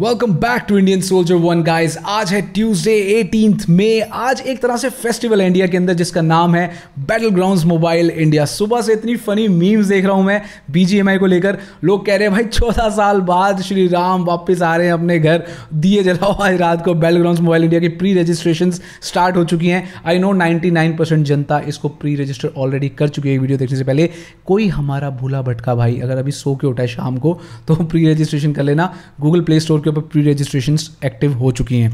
welcome back to Indian soldier one guys आज है Tuesday eighteen मई आज एक तरह से फेस्टिवल है इंडिया के अंदर जिसका नाम है बैटल ग्राउंड मोबाइल इंडिया सुबह से इतनी फनी मीम्स देख रहा हूं मैं बीजीएमआई को लेकर लोग कह रहे हैं भाई चौदह साल बाद श्री राम वापस आ रहे हैं अपने घर दिए जलाओ आज रात को बैटल ग्राउंड मोबाइल इंडिया की प्री रजिस्ट्रेशन स्टार्ट हो चुकी हैं I know ninety nine percent जनता इसको प्री रजिस्टर ऑलरेडी कर चुकी है वीडियो देखने से पहले कोई हमारा भूला भटका भाई अगर अभी सो के उठा है शाम को तो प्री रजिस्ट्रेशन कर लेना गूगल प्ले स्टोर के ऊपर प्री रजिस्ट्रेशन एक्टिव हो चुकी हैं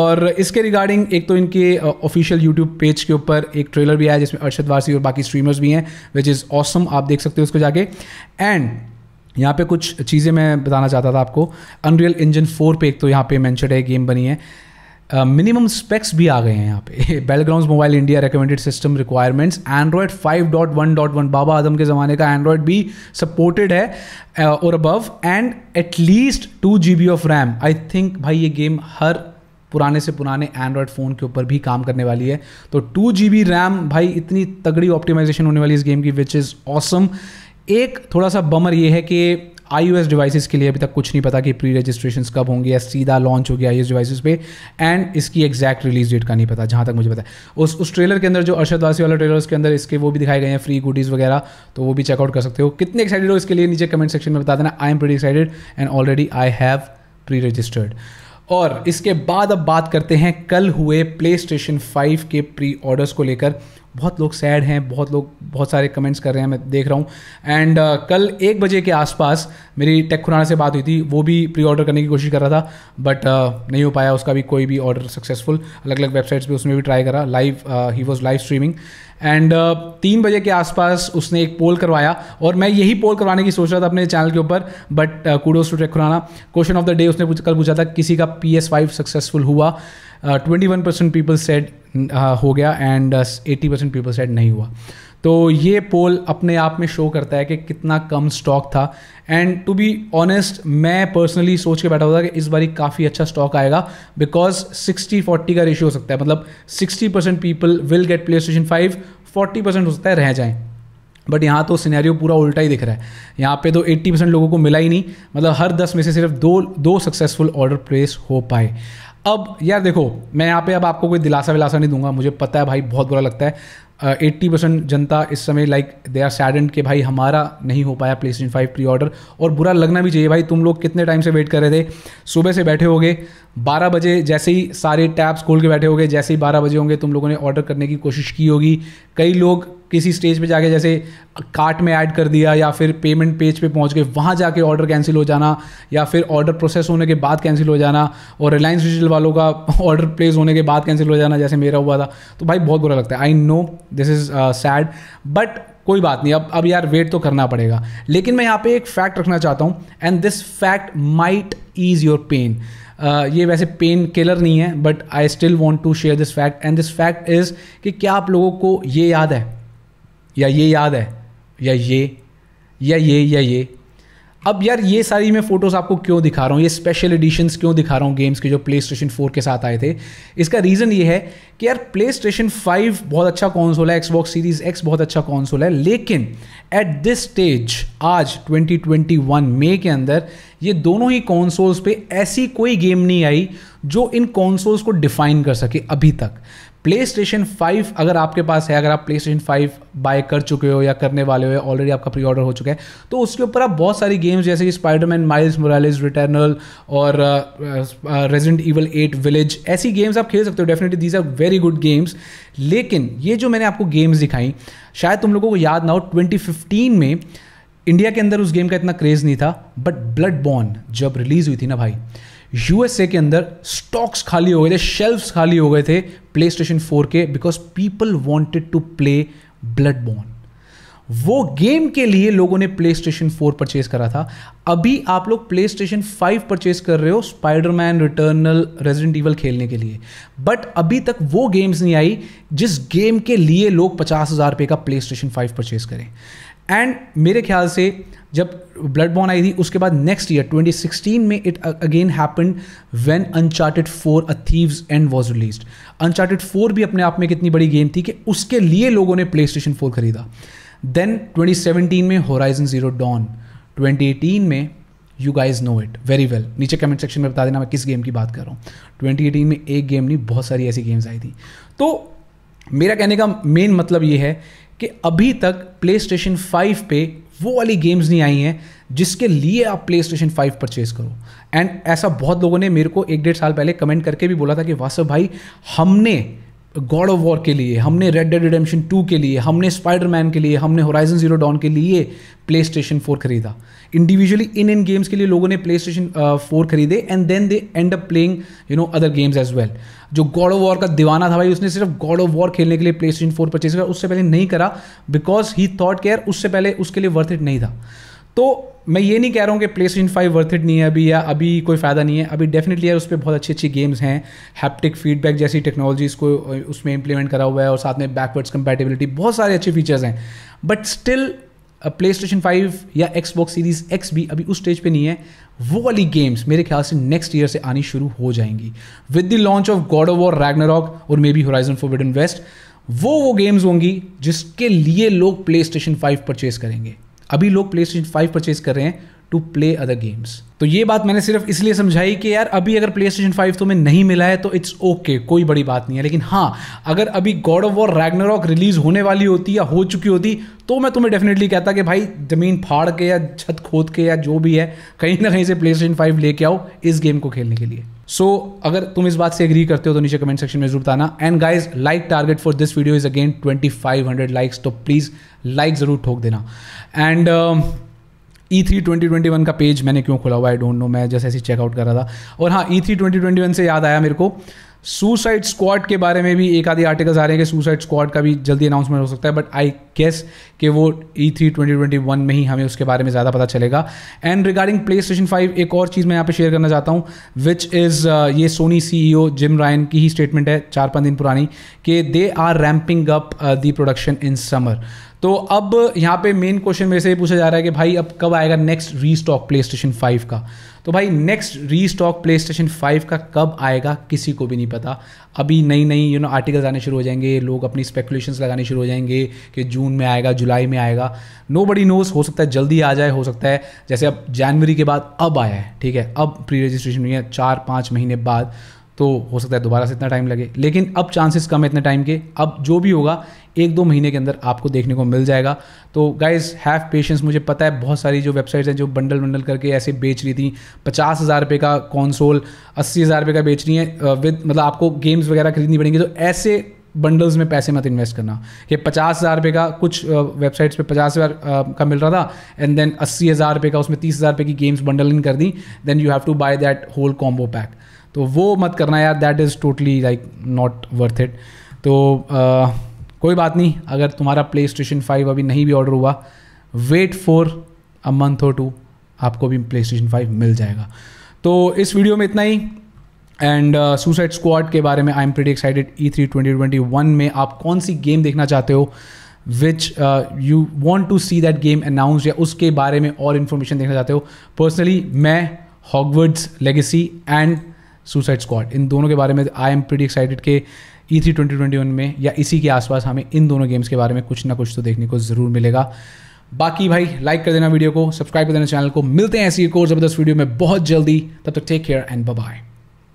और इसके रिगार्डिंग एक तो इनके ऑफिशियल यूट्यूब पेज के ऊपर एक ट्रेलर भी आया जिसमें अर्शद वारसी और बाकी स्ट्रीमर्स भी हैं विच इज़ ऑसम आप देख सकते हो उसको जाके एंड यहाँ पे कुछ चीज़ें मैं बताना चाहता था आपको अनरियल इंजन फोर पे एक तो यहाँ पे मैंशन है गेम बनी है मिनिमम uh, स्पेक्स भी आ गए हैं यहाँ पे Battlegrounds Mobile India recommended system requirements Android five dot dot one one बाबा आदम के ज़माने का एंड्रॉयड भी सपोर्टेड है uh, और above and at least two G B of RAM I think भाई ये गेम हर पुराने से पुराने एंड्रॉयड फ़ोन के ऊपर भी काम करने वाली है तो टू जी बी रैम भाई इतनी तगड़ी ऑप्टिमाइजेशन होने वाली इस गेम की विच इज़ ऑसम एक थोड़ा सा बमर ये है कि आई यूएस डिवाइसेस के लिए अभी तक कुछ नहीं पता कि प्री रजिस्ट्रेशन कब होंगे या सीधा लॉन्च होगी आई डिवाइसेस पे एंड इसकी एग्जैक्ट रिलीज डेट का नहीं पता जहाँ तक मुझे पता है उस उस ट्रेलर के अंदर जो अर्षद वासी वाला ट्रेलर उसके अंदर इसके वो भी दिखाए गए हैं फ्री गुडीज़ वगैरह तो वो भी चेकआउट कर सकते हो कितने एक्साइटेड हो इसके लिए नीचे कमेंट सेक्शन में बता देना I am pretty excited and already I have pre registered और इसके बाद अब बात करते हैं कल हुए प्ले स्टेशन फाइव के प्री ऑर्डर्स को लेकर बहुत लोग सैड हैं बहुत लोग बहुत सारे कमेंट्स कर रहे हैं मैं देख रहा हूँ एंड uh, कल एक बजे के आसपास मेरी टेक खुराना से बात हुई थी वो भी प्री ऑर्डर करने की कोशिश कर रहा था बट uh, नहीं हो पाया उसका भी कोई भी ऑर्डर सक्सेसफुल अलग अलग वेबसाइट्स पर उसमें भी ट्राई करा लाइव ही was live streaming and uh, तीन बजे के आसपास उसने एक पोल करवाया और मैं यही पोल करवाने की सोच रहा था अपने चैनल के ऊपर but kudos to Tech Khurana question of the day उसने कल पूछा था किसी का पी एस फाइव सक्सेसफुल हुआ twenty one percent people said हो गया and eighty percent people said नहीं हुआ तो ये पोल अपने आप में शो करता है कि कितना कम स्टॉक था एंड टू बी ऑनेस्ट मैं पर्सनली सोच के बैठा हुआ था कि इस बारी काफ़ी अच्छा स्टॉक आएगा बिकॉज 60 40 का रेशियो हो सकता है मतलब 60 percent people will get PlayStation five forty percent हो सकता है रह जाएं बट यहाँ तो सिनेरियो पूरा उल्टा ही दिख रहा है यहाँ पे तो 80 परसेंट लोगों को मिला ही नहीं मतलब हर 10 में से सिर्फ दो दो सक्सेसफुल ऑर्डर प्लेस हो पाए अब यार देखो मैं यहाँ पे अब आपको कोई दिलासा विलासा नहीं दूंगा मुझे पता है भाई बहुत बुरा लगता है एट्टी परसेंट जनता इस समय लाइक दे आर सैडेंड कि भाई हमारा नहीं हो पाया PlayStation five pre order और बुरा लगना भी चाहिए भाई तुम लोग कितने टाइम से वेट कर रहे थे सुबह से बैठे होगे बारह बजे जैसे ही सारे टैब्स खोल के बैठे होगे जैसे ही बारह बजे होंगे तुम लोगों ने ऑर्डर करने की कोशिश की होगी कई लोग किसी स्टेज पे जाके जैसे कार्ट में ऐड कर दिया या फिर पेमेंट पेज पे पहुंच गए वहाँ जाके ऑर्डर कैंसिल हो जाना या फिर ऑर्डर प्रोसेस होने के बाद कैंसिल हो जाना और रिलायंस डिजिटल वालों का ऑर्डर प्लेस होने के बाद कैंसिल हो जाना जैसे मेरा हुआ था तो भाई बहुत बुरा लगता है I know this is sad but कोई बात नहीं अब अब यार वेट तो करना पड़ेगा लेकिन मैं यहाँ पे एक फैक्ट रखना चाहता हूँ and this fact might ease your pain ये वैसे पेन किलर नहीं है but I still want to share this fact and this fact is कि क्या आप लोगों को ये याद है या ये याद है या ये या ये या ये अब यार ये सारी मैं फ़ोटोज़ आपको क्यों दिखा रहा हूँ ये स्पेशल एडिशंस क्यों दिखा रहा हूँ गेम्स के जो प्ले स्टेशन फोर के साथ आए थे इसका रीज़न ये है कि यार प्ले स्टेशन फाइव बहुत अच्छा कॉन्सोल है एक्सबॉक्स सीरीज एक्स बहुत अच्छा कॉन्सोल है लेकिन एट दिस स्टेज आज 2021 मई के अंदर ये दोनों ही कॉन्सोल्स पे ऐसी कोई गेम नहीं आई जो इन कॉन्सोल्स को डिफाइन कर सके अभी तक प्ले स्टेशन फाइव अगर आपके पास है अगर आप प्ले स्टेशन फाइव बाय कर चुके हो या करने वाले हो ऑलरेडी आपका प्री ऑर्डर हो चुका है तो उसके ऊपर आप बहुत सारी गेम्स जैसे कि स्पाइडरमैन माइल्स मोरालिस रिटर्नल और रेजिडेंट इवल एट विलेज ऐसी गेम्स आप खेल सकते हो definitely these are very good games लेकिन ये जो मैंने आपको गेम्स दिखाई शायद तुम लोगों को याद ना हो ट्वेंटी में इंडिया के अंदर उस गेम का इतना क्रेज़ नहीं था बट ब्लड बॉर्न जब रिलीज़ हुई थी ना भाई यूएसए के अंदर स्टॉक्स खाली हो गए थे शेल्फ्स खाली हो गए थे प्ले स्टेशन फोर के because people wanted to play Bloodborne वो गेम के लिए लोगों ने प्ले स्टेशन फोर परचेज करा था अभी आप लोग प्ले स्टेशन फाइव परचेज कर रहे हो स्पाइडरमैन रिटर्नल रेजिडेंट इवल खेलने के लिए बट अभी तक वो गेम्स नहीं आई जिस गेम के लिए लोग पचास हज़ार रुपये का प्ले स्टेशन फाइव परचेज करें एंड मेरे ख्याल से जब ब्लड बॉन आई थी उसके बाद नेक्स्ट ईयर 2016 में it again happen when Uncharted four a thief's end was release Uncharted four भी अपने आप में कितनी बड़ी गेम थी कि उसके लिए लोगों ने प्ले स्टेशन फोर खरीदा देन 2017 में होराइजन जीरो डॉन 2018 में you guys know it very well नीचे कमेंट सेक्शन में बता देना मैं किस गेम की बात कर रहा हूँ 2018 में एक गेम नहीं बहुत सारी ऐसी गेम्स आई थी तो मेरा कहने का मेन मतलब ये है कि अभी तक प्ले स्टेशन फाइव पे वो वाली गेम्स नहीं आई हैं जिसके लिए आप प्ले स्टेशन फाइव परचेज करो एंड ऐसा बहुत लोगों ने मेरे को एक डेढ़ साल पहले कमेंट करके भी बोला था कि वासव भाई हमने गॉड ऑफ वॉर के लिए हमने रेड डेड रिडेम्पशन टू के लिए हमने स्पाइडर मैन के लिए हमने होराइजन जीरो डॉन के लिए प्ले स्टेशन फोर खरीदा इंडिविजुअली इन इन गेम्स के लिए लोगों ने प्ले स्टेशन फोर खरीदे and then they end up playing you know other games as well जो गॉड ऑफ वॉर का दीवाना था भाई उसने सिर्फ गॉड ऑफ वॉर खेलने के लिए प्ले स्टेशन फोर परचेज किया उससे पहले नहीं करा बिकॉज ही थॉट केयर उससे पहले उसके लिए वर्थ इट नहीं था तो मैं ये नहीं कह रहा हूँ कि PlayStation five worth it नहीं है अभी या अभी कोई फ़ायदा नहीं है अभी डेफिनेटली यार उस पर बहुत अच्छी अच्छी गेम्स हैं हैप्टिक फीडबैक जैसी टेक्नोलॉजीज़ को उसमें इंप्लीमेंट करा हुआ है और साथ में बैकवर्ड्स कंपेटेबिलिटी बहुत सारे अच्छे फीचर्स हैं but still PlayStation five या एक्स बॉक्स सीरीज एक्स भी अभी उस स्टेज पर नहीं है वो वाली गेम्स मेरे ख्याल से नेक्स्ट ईयर से आनी शुरू हो जाएंगी with the launch of God of War Ragnarok और maybe Horizon in West वो वो गेम्स होंगी जिसके लिए लोग प्ले स्टेशन फाइव परचेज करेंगे अभी लोग प्ले स्टेशन फाइव परचेज कर रहे हैं टू प्ले अदर गेम्स तो ये बात मैंने सिर्फ इसलिए समझाई कि यार अभी अगर प्ले स्टेशन फाइव तुम्हें नहीं मिला है तो इट्स ओके okay, कोई बड़ी बात नहीं है लेकिन हाँ अगर अभी God of War Ragnarok release होने वाली होती या हो चुकी होती तो मैं तुम्हें डेफिनेटली कहता कि भाई जमीन फाड़ के या छत खोद के या जो भी है कहीं ना कहीं से प्ले स्टेशन फाइव लेके आओ इस गेम को खेलने के लिए सो so, अगर तुम इस बात से एग्री करते हो तो नीचे कमेंट सेक्शन में जरूर बताना and guys like target for this video is again twenty five hundred likes तो प्लीज़ लाइक ज़रूर ठोक देना and E three twenty twenty one का पेज मैंने क्यों खोला हुआ आई डोंट नो मैं जैसे ऐसे चेकआउट कर रहा था और हाँ E three twenty twenty one से याद आया मेरे को सुसाइड स्क्वाड के बारे में भी एक आधी आर्टिकल्स आ रहे हैं कि सुसाइड स्क्वाड का भी जल्दी अनाउंसमेंट हो सकता है बट आई गेस कि वो E three twenty twenty one में ही हमें उसके बारे में ज़्यादा पता चलेगा and regarding PlayStation five एक और चीज़ मैं यहाँ पे शेयर करना चाहता हूँ विच इज़ uh, ये Sony C E O Jim Ryan की ही स्टेटमेंट है चार पाँच दिन पुरानी कि they are ramping up the production in summer तो अब यहाँ पे मेन क्वेश्चन मेरे से पूछा जा रहा है कि भाई अब कब आएगा नेक्स्ट री स्टॉक प्ले स्टेशन फाइव का तो भाई नेक्स्ट री स्टॉक प्ले स्टेशन फाइव का कब आएगा किसी को भी नहीं पता अभी नई नई यू नो आर्टिकल्स आने शुरू हो जाएंगे लोग अपनी स्पेकुलेशन लगाने शुरू हो जाएंगे कि जून में आएगा जुलाई में आएगा नो बडी नोज हो सकता है जल्दी आ जाए हो सकता है जैसे अब जनवरी के बाद अब आया है ठीक है अब प्री रजिस्ट्रेशन हुई है चार पाँच महीने बाद तो हो सकता है दोबारा से इतना टाइम लगे लेकिन अब चांसेस कम है इतने टाइम के अब जो भी होगा एक दो महीने के अंदर आपको देखने को मिल जाएगा तो गाइज हैव पेशेंस मुझे पता है बहुत सारी जो वेबसाइट्स हैं जो बंडल बंडल करके ऐसे बेच रही थी पचास हज़ार रुपये का कॉन्सोल अस्सी हज़ार रुपये का बेच रही है विद मतलब आपको गेम्स वगैरह खरीदनी पड़ेंगी तो ऐसे बंडल्स में पैसे मत इन्वेस्ट करना ये पचास हज़ार रुपये का कुछ वेबसाइट्स पे पचास हज़ार का मिल रहा था एंड देन अस्सी हज़ार रुपये का उसमें तीस हज़ार रुपये की गेम्स बंडलिंग कर दी then you have to buy that whole combo pack तो वो मत करना यार that is totally like not worth it तो आ, कोई बात नहीं अगर तुम्हारा प्ले स्टेशन फाइव अभी नहीं भी ऑर्डर हुआ वेट फॉर अ मंथ और टू आपको भी प्ले स्टेशन फाइव मिल जाएगा तो इस वीडियो में इतना ही एंड सुसाइड स्क्वाड के बारे में I am pretty excited E three twenty twenty one में आप कौन सी गेम देखना चाहते हो which you want to see that game announce या उसके बारे में और इन्फॉर्मेशन देखना चाहते हो पर्सनली मैं Hogwarts Legacy and Suicide Squad इन दोनों के बारे में आई एम प्रीटी एक्साइटेड के E three twenty twenty one में या इसी के आसपास हमें इन दोनों गेम्स के बारे में कुछ ना कुछ तो देखने को ज़रूर मिलेगा बाकी भाई लाइक कर देना वीडियो को सब्सक्राइब कर देना चैनल को मिलते हैं ऐसी एक और ज़बरदस्त वीडियो में बहुत जल्दी तब तक टेक केयर एंड बाय